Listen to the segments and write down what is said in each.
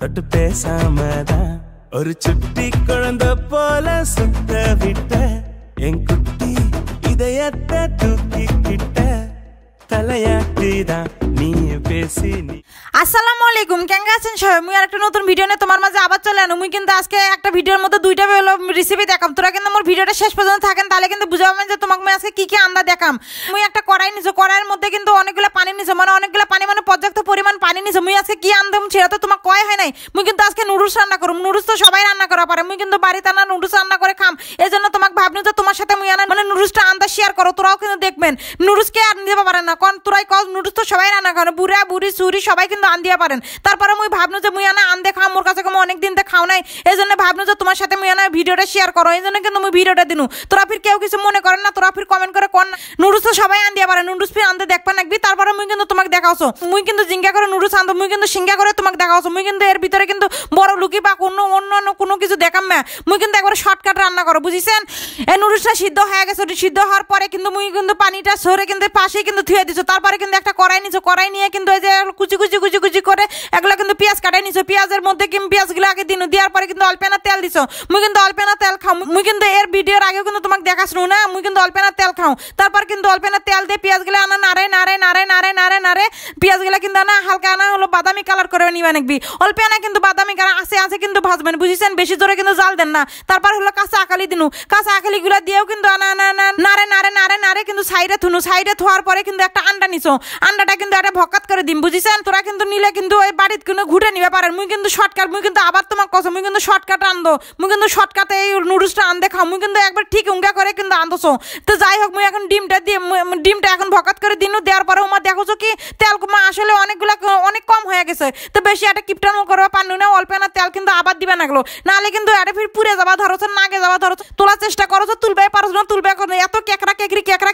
தொட்டு பேசாமதான் ஒரு சுட்டி குழந்த போல சுத்த விட்ட என் குட்டி இதயத்தை தூக்கிக்கிட்ட தலையாட்டிதான் পেছিনি আসসালামু আলাইকুম কেমন আছেন সবাই মুই আরেকটা নতুন ভিডিও নিয়ে তোমার মাঝে আবার চলে আনো মুই কিন্তু আজকে একটা ভিডিওর মধ্যে দুইটা রেসিপি দেখাম তোরা কিন্তু আমার ভিডিওটা শেষ পর্যন্ত থাকেন তাহলে কিন্তু বুঝা পাবেন যে তোমাকে আমি আজকে কি কি আন্দা দেখাম মুই একটা কড়াই নিছো কড়াইয়ের মধ্যে কিন্তু অনেকগুলো পানি নিছো মানে অনেকগুলো পানি মানে পর্যাপ্ত পরিমাণ পানি নিছো মুই আজকে কি আনদাম সেটা তো তোমার কয় হয় নাই মুই কিন্তু আজকে নুডলস রান্না করুম নুডলস তো সবাই রান্না করা পারে মুই কিন্তু বাড়িতে না নুডলস রান্না করে খাম এই জন্য তোমাকে ভাবনি তো তোমার সাথে মুই আনা মানে নুডলসটা আনতে শেয়ার করো তোরাও কিন্তু দেখবেন নুডলসকে আর নিতে পারে না কারণ তোরাই কল নুডুলস তো সবাই রান্না করেন বুড়া বুড়ি চুরি সবাই কিন্তু আন দিয়ে পারেন তারপরে মুই ভাবনু যে মুই আনা আন দেখা মোর কাছে কোনো অনেক দিন খাও নাই এই জন্য ভাবনু যে তোমার সাথে মুই আনা ভিডিওটা শেয়ার করো এই জন্য কিন্তু মুই ভিডিওটা দিনু তোরা ফির কেউ কিছু মনে করেন না তোরা ফির কমেন্ট করে কর নুডুলস তো সবাই আন দিয়ে পারেন নুডুলস ফির আনতে দেখবা নাকবি তারপরে মুই কিন্তু তোমাকে দেখাওছো মুই কিন্তু জিঙ্গা করে নুডুলস আনতো মুই কিন্তু সিঙ্গা করে তোমাকে দেখাওছো মুই কিন্তু এর ভিতরে কিন্তু বড় লুকি বা কোনো অন্য অন্য কোনো কিছু দেখাম না মুই কিন্তু একবার শর্টকাট রান্না করো বুঝিছেন এ নুডলস মরিচটা সিদ্ধ হয়ে গেছে ওটি সিদ্ধ হওয়ার পরে কিন্তু মুই কিন্তু পানিটা সরে কিন্তু পাশে কিন্তু থুয়ে দিছো তারপরে কিন্তু একটা কড়াই নিছো কড়াই নিয়ে কিন্তু এই যে কুচি কুচি কুচি কুচি করে এগুলো কিন্তু পেঁয়াজ কাটাই নিছো পেঁয়াজের মধ্যে কিন্তু পেঁয়াজগুলো আগে দিন দেওয়ার পরে কিন্তু অল্পেনা তেল দিছো মুই কিন্তু অল্পেনা তেল খাও মুই কিন্তু এর ভিডিওর আগেও কিন্তু তোমাকে দেখাস না মুই কিন্তু অল্পেনা তেল খাও তারপর কিন্তু অল্পেনা তেল দিয়ে পেঁয়াজগুলো আনা নারে নারে নারে নারে নাড়ে নাড়ে পেঁয়াজগুলো কিন্তু আনা হালকা আনা হলো বাদামি কালার করে নিবে নাকবি অল্পেনা কিন্তু বাদামি কালার আছে আছে কিন্তু ভাজবেন বুঝেছেন বেশি জোরে কিন্তু জাল দেন না তারপর হলো কাঁচা আকালি দিনু কাঁচা গুলা দিয়েও কিন্তু নারে নারে নারে নারে কিন্তু সাইডে থুনু সাইডে থোয়ার পরে কিন্তু একটা আন্ডা নিছো আন্ডাটা কিন্তু একটা ভকাত করে দিম বুঝিছেন তোরা কিন্তু নিলে কিন্তু ওই বাড়িতে কিন্তু ঘুরে নিবে পারেন মুই কিন্তু শর্টকাট মুই কিন্তু আবার তোমার কসম মুই কিন্তু শর্টকাট আনদো মুই কিন্তু শর্টকাটে এই নুডলসটা আনতে খাও মুই কিন্তু একবার ঠিক উঙ্গা করে কিন্তু আনদোছো তো যাই হোক মুই এখন ডিমটা দিয়ে ডিমটা এখন ভকাত করে দিনু দেওয়ার পরে উমা দেখোছো কি তেল কুমা আসলে অনেকগুলা অনেক কম হয়ে গেছে তো বেশি একটা মুখ করবে পারনু না অল্প না তেল কিন্তু আবার দিবে না গেলো নাহলে কিন্তু এটা ফির পুড়ে যাবা ধরো নাগে যাবা ধরো তোলার চেষ্টা করো তুলবে তুলবে পারছ না তুলবে এখন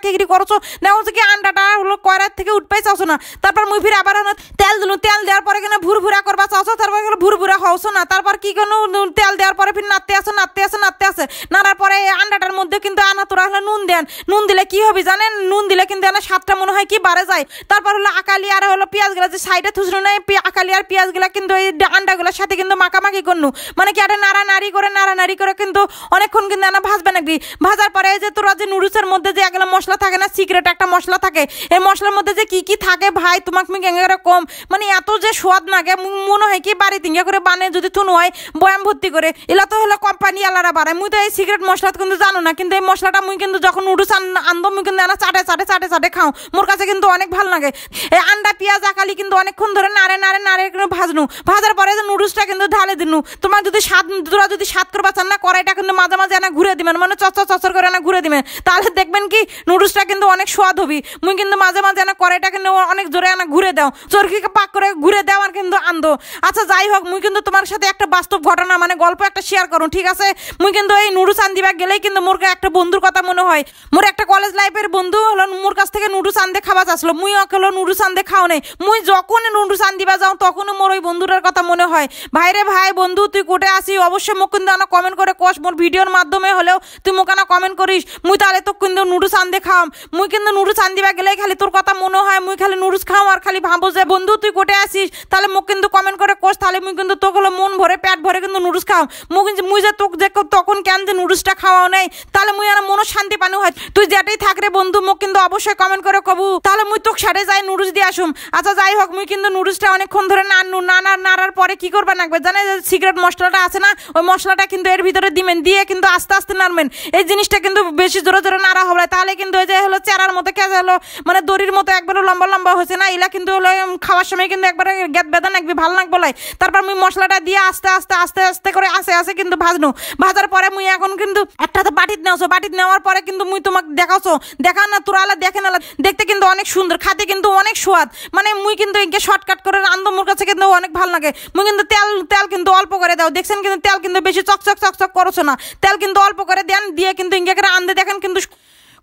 খেগড়ি করছো না হচ্ছে কি আন্ডাটা হলো কয়রার থেকে উঠপাই চাওছো না তারপর মুই ফির আবার তেল দিল তেল দেওয়ার পরে কিনা ভুর করবা চাওছো তারপর গেলো ভুর হওছো না তারপর কি কেন তেল দেওয়ার পরে ফির নাতে আসে নাতে আসে নাতে আসে নাড়ার পরে আন্ডাটার মধ্যে কিন্তু আনা তোরা হলো নুন দেন নুন দিলে কি হবে জানেন নুন দিলে কিন্তু এনে সাতটা মনে হয় কি বাড়ে যায় তারপর হলো আকালি আর হলো পেঁয়াজগুলা যে সাইডে থুসরু নেই আকালি আর পেঁয়াজগুলা কিন্তু এই আন্ডাগুলোর সাথে কিন্তু মাখামাখি করনু মানে কি একটা নাড়া নাড়ি করে নাড়া নাড়ি করে কিন্তু অনেকক্ষণ কিন্তু এনে ভাজবে নাকি ভাজার পরে যে তোরা যে নুডলসের মধ্যে যে এগুলো মশলা মশলা থাকে না সিক্রেট একটা মশলা থাকে এই মশলার মধ্যে যে কি কি থাকে ভাই তোমাকে আমি কম মানে এত যে স্বাদ লাগে মনে হয় কি বাড়ি তিঙ্গে করে বানে যদি থুন হয় বয়াম ভর্তি করে এলা তো হলো কোম্পানি আলারা বাড়ায় মুই তো এই সিক্রেট মশলা কিন্তু জানো না কিন্তু এই মশলাটা মুই কিন্তু যখন উঠুস আনন্দ মুই কিন্তু এনা চাটে চাটে চাটে চাটে খাও মোর কাছে কিন্তু অনেক ভালো লাগে এই আন্ডা পেঁয়াজ আকালি কিন্তু অনেকক্ষণ ধরে নাড়ে নাড়ে নাড়ে ভাজনু ভাজার পরে যে নুডলসটা কিন্তু ঢালে দিনু তোমার যদি স্বাদ তোরা যদি স্বাদ করবা চান না কড়াইটা কিন্তু মাঝে মাঝে এনা ঘুরে দিবেন মানে চচর চচর করে এনা ঘুরে দিবেন তাহলে দেখবেন কি নুডুস পুরুষটা কিন্তু অনেক সোয়াদ হবি মুই কিন্তু মাঝে মাঝে না কড়াইটা কিন্তু অনেক জোরে আনা ঘুরে দাও চরকিকে পাক করে ঘুরে দাও আর কিন্তু আনন্দ আচ্ছা যাই হোক মুই কিন্তু তোমার সাথে একটা বাস্তব ঘটনা মানে গল্প একটা শেয়ার করুন ঠিক আছে মুই কিন্তু এই আন চান্দিবা গেলেই কিন্তু মোর একটা বন্ধুর কথা মনে হয় মোর একটা কলেজ লাইফের বন্ধু হলো মোর কাছ থেকে নুডু চান্দে খাবার আসলো মুই হলো নুডুস চান্দে খাও নাই মুই যখন নুডু চান্দিবা যাও তখন মোর ওই বন্ধুটার কথা মনে হয় ভাইরে ভাই বন্ধু তুই কোটে আসি অবশ্যই মুখ কিন্তু কমেন্ট করে কস মোর ভিডিওর মাধ্যমে হলেও তুই মুখ কমেন্ট করিস মুই তাহলে তো কিন্তু নুডুস চান্দে খাও খাম মুই কিন্তু নুডুস আন দিবা গেলে খালি তোর কথা মনে হয় মুই খালি নুডুস খাম আর খালি ভাবো যে বন্ধু তুই কোটে আসিস তাহলে মুখ কিন্তু কমেন্ট করে কোস তাহলে মুই কিন্তু তোকে মন ভরে পেট ভরে কিন্তু নুডুস খাম মুখ মুই যে তোক যে তখন কেন যে নুডুসটা খাওয়াও নাই তাহলে মুই আর মনো শান্তি পানো হয় তুই যেটাই থাক রে বন্ধু মুখ কিন্তু অবশ্যই কমেন্ট করে কবু তাহলে মুই তোক সাড়ে যাই নুডুস দিয়ে আসুম আচ্ছা যাই হোক মুই কিন্তু নুডুসটা অনেকক্ষণ ধরে না না নাড়ার পরে কি করবে নাকবে জানে সিগারেট মশলাটা আছে না ওই মশলাটা কিন্তু এর ভিতরে দিবেন দিয়ে কিন্তু আস্তে আস্তে নাড়বেন এই জিনিসটা কিন্তু বেশি জোরে জোরে নাড়া হবে তাহলে কিন্তু যে হলো চেরার মতো কে হলো মানে দড়ির মতো একবারও লম্বা লম্বা হয়েছে না এলা কিন্তু হলো খাওয়ার সময় কিন্তু একবারে গেত বেদা একবি ভালো লাগবো লাই তারপর মুই মশলাটা দিয়ে আস্তে আস্তে আস্তে আস্তে করে আসে আসে কিন্তু ভাজনু ভাজার পরে মুই এখন কিন্তু একটা তো বাটিত নেওছো বাটিত নেওয়ার পরে কিন্তু মুই তোমাকে দেখাছো দেখা না আলা দেখে না দেখতে কিন্তু অনেক সুন্দর খাতে কিন্তু অনেক স্বাদ মানে মুই কিন্তু একে শর্টকাট করে রান্ধো মোর কাছে কিন্তু অনেক ভালো লাগে মুই কিন্তু তেল তেল কিন্তু অল্প করে দাও দেখছেন কিন্তু তেল কিন্তু বেশি চকচক চকচক করছো না তেল কিন্তু অল্প করে দেন দিয়ে কিন্তু ইঙ্গে করে আনতে দেখেন কিন্তু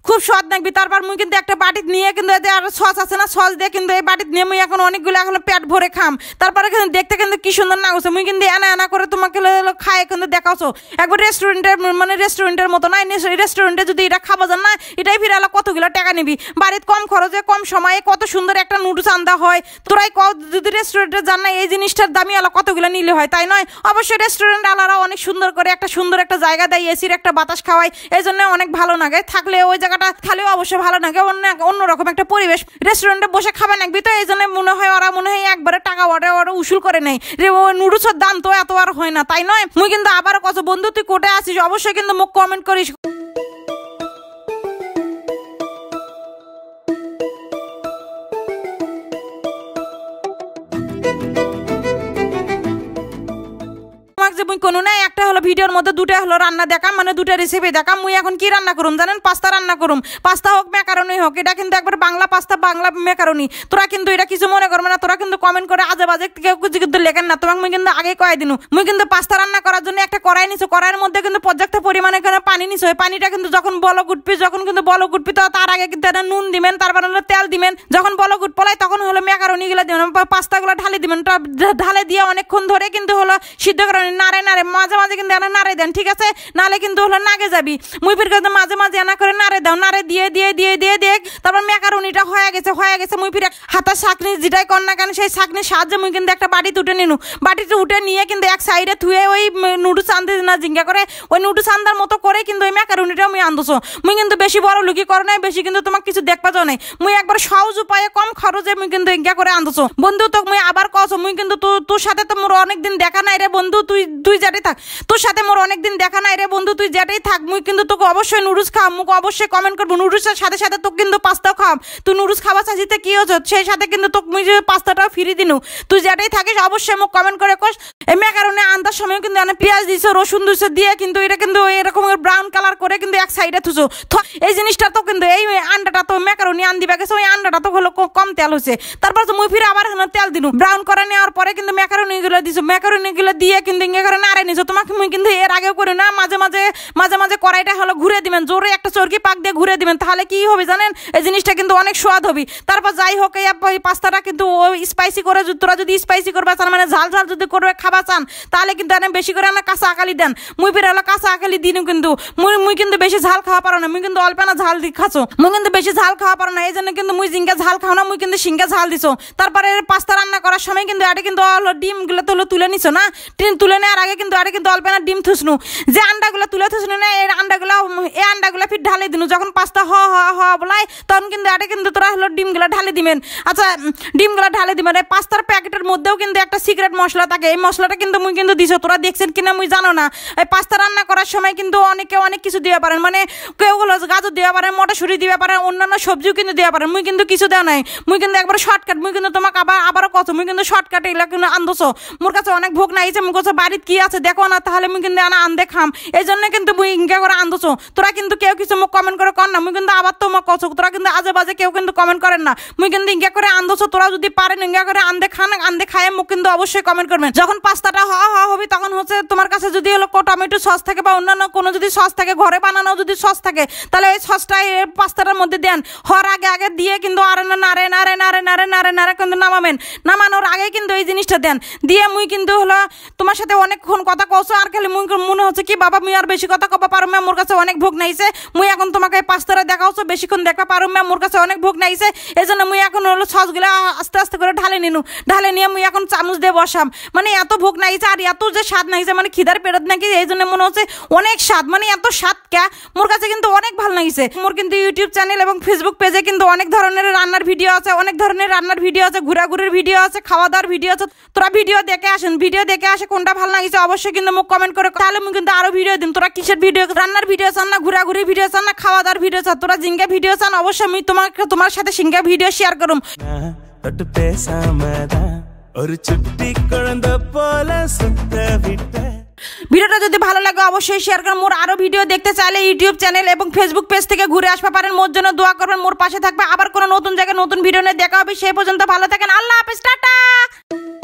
খুব সদ দেখবি তারপর মুই কিন্তু একটা বাটি নিয়ে কিন্তু এতে আর সস আছে না সস দিয়ে কিন্তু এই বাটি নিয়ে মুই এখন অনেকগুলো এখন পেট ভরে খাম তারপরে কিন্তু দেখতে কিন্তু কি সুন্দর না হচ্ছে মুই কিন্তু এনা এনা করে তোমাকে খায় কিন্তু দেখাছো একবার রেস্টুরেন্টের মানে রেস্টুরেন্টের মতো না রেস্টুরেন্টে যদি এটা খাবা যান না এটাই আলো কতগুলো টাকা নিবি বাড়িতে কম খরচে কম সময়ে কত সুন্দর একটা নুডলস আন্দা হয় তোরাই ক যদি রেস্টুরেন্টে যান না এই জিনিসটার দামি আলা কতগুলো নিলে হয় তাই নয় অবশ্যই রেস্টুরেন্ট আলারা অনেক সুন্দর করে একটা সুন্দর একটা জায়গা দেয় এসির একটা বাতাস খাওয়ায় এই জন্য অনেক ভালো লাগে থাকলে ওই জায়গা জায়গাটা খালেও অবশ্য ভালো না অন্য অন্যরকম একটা পরিবেশ রেস্টুরেন্টে বসে খাবে একবি তো এই জন্য মনে হয় ওরা মনে হয় একবারে টাকা ওরা ওরা উসুল করে নেই রে ও নুডুসের দাম তো এত আর হয় না তাই নয় মুই কিন্তু আবার কত বন্ধু তুই কোটে আসিস অবশ্যই কিন্তু মুখ কমেন্ট করিস thank you মুই কোনো নাই একটা হলো ভিডিওর মধ্যে দুটা হলো রান্না দেখাম মানে দুটা রেসিপি দেখাম মুই এখন কি রান্না করুম জানেন পাস্তা রান্না করুম পাস্তা হোক মেকারনি হোক এটা কিন্তু একবার বাংলা পাস্তা বাংলা মেকারনি তোরা কিন্তু এটা কিছু মনে করবে না তোরা কিন্তু কমেন্ট করে আজে বাজে কেউ কিছু কিন্তু লেখেন না তোমাকে মুই কিন্তু আগে কয়ে দিনু মুই কিন্তু পাস্তা রান্না করার জন্য একটা কড়াই নিছো কড়াইয়ের মধ্যে কিন্তু পর্যাপ্ত পরিমাণে পানি নিছো পানিটা কিন্তু যখন বল গুটপি যখন কিন্তু গুটপি তো তার আগে কিন্তু এটা নুন দিবেন তারপর হলো তেল দিবেন যখন বল গুট পলাই তখন হলো মেকারনি গুলা দিবেন পাস্তাগুলো ঢালে দিবেন ঢালে দিয়ে অনেকক্ষণ ধরে কিন্তু হলো সিদ্ধ করে নারায়ণ নারে মাঝে মাঝে কিন্তু এনে নারে দেন ঠিক আছে নালে কিন্তু হলো নাগে যাবি মুই ফির কিন্তু মাঝে মাঝে এনা করে নারে দাও নারে দিয়ে দিয়ে দিয়ে দিয়ে দেখ তারপর মেকারুনিটা হয়ে গেছে হয়ে গেছে মুই ফিরে হাতা শাকনি যেটাই কর না কেন সেই শাকনি সাহায্যে মুই কিন্তু একটা বাটি তুটে নিনু বাটিতে উঠে নিয়ে কিন্তু এক সাইডে থুয়ে ওই নুডু সান্দে না জিঙ্গা করে ওই নুডু সান্দার মতো করে কিন্তু ওই মেকারুনিটা মুই আনতেছো মুই কিন্তু বেশি বড় লুকি করো নাই বেশি কিন্তু তোমাকে কিছু দেখ যাও নাই মুই একবার সহজ উপায়ে কম খরচে মুই কিন্তু ইঙ্গা করে আনতেছো বন্ধু তো মুই আবার কছো মুই কিন্তু তোর সাথে তো মোর অনেক দিন দেখা নাই রে বন্ধু তুই তুই যেটাই থাক তোর সাথে মোর অনেকদিন দেখা নাই রে বন্ধু তুই যেটাই থাক মুই কিন্তু তোকে অবশ্যই নুডলস খাওয়াম মুখ অবশ্যই কমেন্ট করবো নুডলসের সাথে সাথে তোকে কিন্তু পাস্তাও খাওয়াম তুই নুডলস খাওয়া চাষিতে কী হচ্ছ সেই সাথে কিন্তু তোকে মুই যে পাস্তাটাও ফিরিয়ে দিনু তুই যেটাই থাকিস অবশ্যই মুখ কমেন্ট করে কস এই ম্যাকারনে আন্দার সময় কিন্তু অনেক পেঁয়াজ দিছো রসুন দিছো দিয়ে কিন্তু এটা কিন্তু এরকম ব্রাউন কালার করে কিন্তু এক সাইডে থুছো এই জিনিসটা তো কিন্তু এই আন্ডাটা তো ম্যাকারনি আন দিবা গেছে ওই আন্ডাটা তো হলো কম তেল হয়েছে তারপর মুই ফিরে আবার তেল দিনু ব্রাউন করে নেওয়ার পরে কিন্তু ম্যাকারনি গুলো দিছো ম্যাকারনি গুলো দিয়ে কিন্তু ইয়ে করে রে নিজে তোমাকে মুই কিন্তু এর আগে করি না মাঝে মাঝে মাঝে মাঝে কড়াইটা হলো ঘুরে দিবেন জোরে একটা চর্কি পাক দিয়ে ঘুরে দিবেন তাহলে কি হবে জানেন এই জিনিসটা কিন্তু অনেক স্বাদ হবে তারপর যাই হোক এই পাস্তাটা কিন্তু স্পাইসি করে তোরা যদি স্পাইসি করবা চান মানে ঝাল ঝাল যদি করবে খাবা চান তাহলে কিন্তু এনে বেশি করে না কাঁচা আকালি দেন মুই ফের হলো কাঁচা আকালি দিন কিন্তু মুই মুই কিন্তু বেশি ঝাল খাওয়া পারো না মুই কিন্তু অল্প না ঝাল দি খাচ্ছ মুই কিন্তু বেশি ঝাল খাওয়া পারো না এই জন্য কিন্তু মুই জিঙ্গা ঝাল খাও না মুই কিন্তু সিঙ্গা ঝাল দিছো তারপরে পাস্তা রান্না করার সময় কিন্তু এটা কিন্তু ডিম তো হলো তুলে নিছো না তুলে নেওয়ার আগে আগে কিন্তু আরে কিন্তু অল্প না ডিম থুসনু যে আন্ডাগুলো তুলে থুসনু না এর আন্ডাগুলো এই আন্ডাগুলো ফির ঢালে দিনু যখন পাঁচটা হ হ হ বলাই তখন কিন্তু আরে কিন্তু তোরা হলো ডিমগুলো ঢালে দিবেন আচ্ছা ডিমগুলো ঢালে দিবেন এই পাস্তার প্যাকেটের মধ্যেও কিন্তু একটা সিক্রেট মশলা থাকে এই মশলাটা কিন্তু মুই কিন্তু দিছ তোরা দেখছেন কিনা মুই জানো না এই পাস্তা রান্না করার সময় কিন্তু অনেকে অনেক কিছু দিয়ে পারেন মানে কেউ হলো গাজর দিয়ে পারেন মটরশুঁড়ি দিয়ে পারেন অন্যান্য সবজিও কিন্তু দিয়ে পারেন মুই কিন্তু কিছু দেওয়া নাই মুই কিন্তু একবার শর্টকাট মুই কিন্তু তোমাকে আবার আবারও কত মুই কিন্তু শর্টকাটে এগুলো কিন্তু আনদছো মোর কাছে অনেক ভোগ নাই যে বাড়িতে কি আছে দেখো না তাহলে মুই কিন্তু আনা আন খাম এই জন্য কিন্তু মুই ইনকা করে আন্দছো তোরা কিন্তু কেউ কিছু মুখ কমেন্ট করে কর না মুই কিন্তু আবার তো মুখ কছো তোরা কিন্তু আজে বাজে কেউ কিন্তু কমেন্ট করেন না মুই কিন্তু ইনকা করে আন্দছো তোরা যদি পারেন ইনকা করে আন্দে খান আন্দে খায় মুখ কিন্তু অবশ্যই কমেন্ট করবেন যখন পাস্তাটা হওয়া হওয়া হবে তখন হচ্ছে তোমার কাছে যদি হলো টমেটো সস থাকে বা অন্যান্য কোনো যদি সস থাকে ঘরে বানানো যদি সস থাকে তাহলে এই সসটা পাস্তাটার মধ্যে দেন হওয়ার আগে আগে দিয়ে কিন্তু আর না নারে নারে নারে নারে নারে নারে কিন্তু নামাবেন নামানোর আগে কিন্তু এই জিনিসটা দেন দিয়ে মুই কিন্তু হলো তোমার সাথে অনেক এখন কথা কওছো আর খালি মনে হচ্ছে কি বাবা মুই আর বেশি কথা কবা পারো মে মোর কাছে অনেক ভোগ নাইছে মুই এখন তোমাকে পাঁচতারা দেখাওছো বেশিক্ষণ দেখা পারো মে মোর কাছে অনেক ভোগ নাইছে এই জন্য মুই এখন হলো সসগুলো আস্তে আস্তে করে ঢালে নিনু ঢালে নিয়ে মুই এখন চামচ দিয়ে বসাম মানে এত ভোগ নাইছে আর এত যে স্বাদ নাইছে মানে খিদার পেরত নাকি এই জন্য মনে হচ্ছে অনেক স্বাদ মানে এত স্বাদ ক্যা মোর কাছে কিন্তু অনেক ভালো লাগিছে মোর কিন্তু ইউটিউব চ্যানেল এবং ফেসবুক পেজে কিন্তু অনেক ধরনের রান্নার ভিডিও আছে অনেক ধরনের রান্নার ভিডিও আছে ঘোরাঘুরির ভিডিও আছে খাওয়া দাওয়ার ভিডিও আছে তোরা ভিডিও দেখে আসেন ভিডিও দেখে আসে কোনটা ভালো লাগিছে অবশ্যই কিন্তু মুখ কমেন্ট করে তাহলে মুখ কিন্তু আরো ভিডিও দিম তোরা কিসের ভিডিও রান্নার ভিডিও চান না ঘোরাঘুরি ভিডিও চান না খাওয়া দাওয়ার ভিডিও চান তোরা জিঙ্গা ভিডিও চান অবশ্যই আমি তোমাকে তোমার সাথে সিঙ্গা ভিডিও শেয়ার করুম ভিডিওটা যদি ভালো লাগে অবশ্যই শেয়ার করুন মোর আরও ভিডিও দেখতে চাইলে ইউটিউব চ্যানেল এবং ফেসবুক পেজ থেকে ঘুরে আসতে পারেন মোর জন্য দোয়া করবেন মোর পাশে থাকবে আবার কোনো নতুন জায়গায় নতুন ভিডিও নিয়ে দেখা হবে সেই পর্যন্ত ভালো থাকেন আল্লাহ হাফেজ টাটা